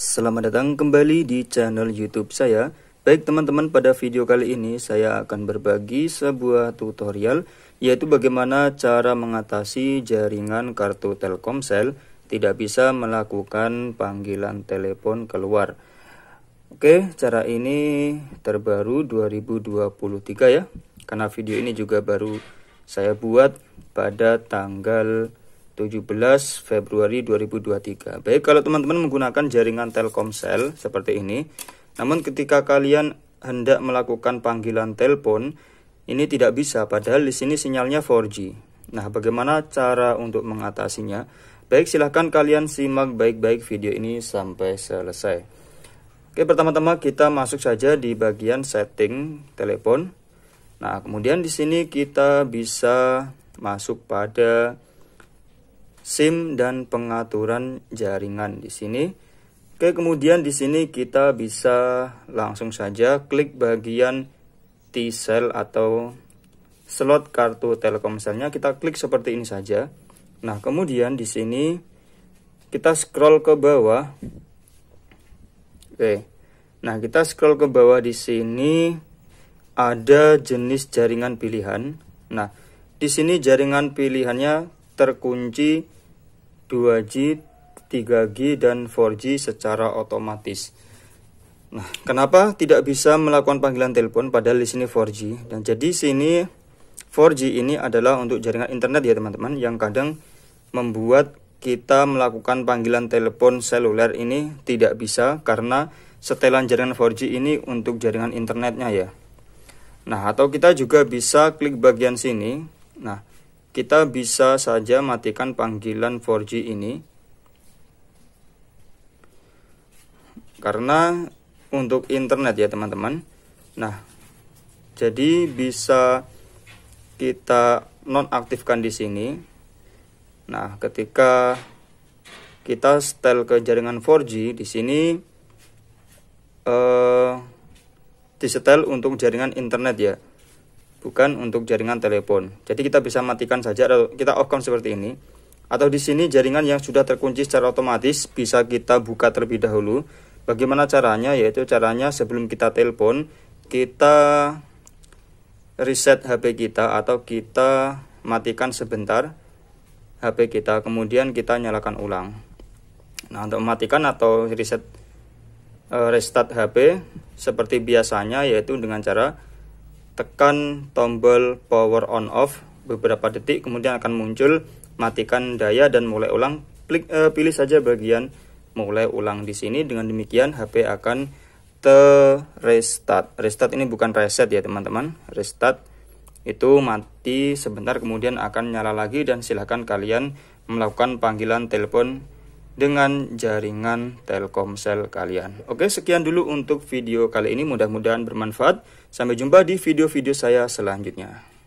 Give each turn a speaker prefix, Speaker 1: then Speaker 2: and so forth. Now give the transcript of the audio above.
Speaker 1: Selamat datang kembali di channel YouTube saya. Baik teman-teman, pada video kali ini saya akan berbagi sebuah tutorial yaitu bagaimana cara mengatasi jaringan kartu Telkomsel tidak bisa melakukan panggilan telepon keluar. Oke, cara ini terbaru 2023 ya. Karena video ini juga baru saya buat pada tanggal 17 Februari 2023. Baik, kalau teman-teman menggunakan jaringan Telkomsel seperti ini, namun ketika kalian hendak melakukan panggilan telepon, ini tidak bisa padahal di sini sinyalnya 4G. Nah, bagaimana cara untuk mengatasinya? Baik, silahkan kalian simak baik-baik video ini sampai selesai. Oke, pertama-tama kita masuk saja di bagian setting telepon. Nah, kemudian di sini kita bisa masuk pada SIM dan pengaturan jaringan di sini. Oke, kemudian di sini kita bisa langsung saja klik bagian T-cell atau slot kartu Telkomselnya kita klik seperti ini saja. Nah, kemudian di sini kita scroll ke bawah. Oke. Nah, kita scroll ke bawah di sini ada jenis jaringan pilihan. Nah, di sini jaringan pilihannya terkunci 2G, 3G, dan 4G secara otomatis. Nah, kenapa tidak bisa melakukan panggilan telepon pada di sini 4G? Dan jadi sini 4G ini adalah untuk jaringan internet ya teman-teman yang kadang membuat kita melakukan panggilan telepon seluler ini tidak bisa karena setelan jaringan 4G ini untuk jaringan internetnya ya. Nah, atau kita juga bisa klik bagian sini. Nah, kita bisa saja matikan panggilan 4G ini karena untuk internet ya teman-teman nah jadi bisa kita nonaktifkan di sini nah ketika kita setel ke jaringan 4G di sini eh, disetel untuk jaringan internet ya bukan untuk jaringan telepon. Jadi kita bisa matikan saja atau kita kan seperti ini. Atau di sini jaringan yang sudah terkunci secara otomatis bisa kita buka terlebih dahulu. Bagaimana caranya? Yaitu caranya sebelum kita telepon, kita reset HP kita atau kita matikan sebentar HP kita, kemudian kita nyalakan ulang. Nah, untuk mematikan atau reset eh, restart HP seperti biasanya yaitu dengan cara tekan tombol power on off beberapa detik kemudian akan muncul matikan daya dan mulai ulang klik eh, pilih saja bagian mulai ulang di sini dengan demikian HP akan terrestart restart ini bukan reset ya teman-teman restart itu mati sebentar kemudian akan nyala lagi dan silahkan kalian melakukan panggilan telepon dengan jaringan Telkomsel kalian. Oke, sekian dulu untuk video kali ini. Mudah-mudahan bermanfaat. Sampai jumpa di video-video saya selanjutnya.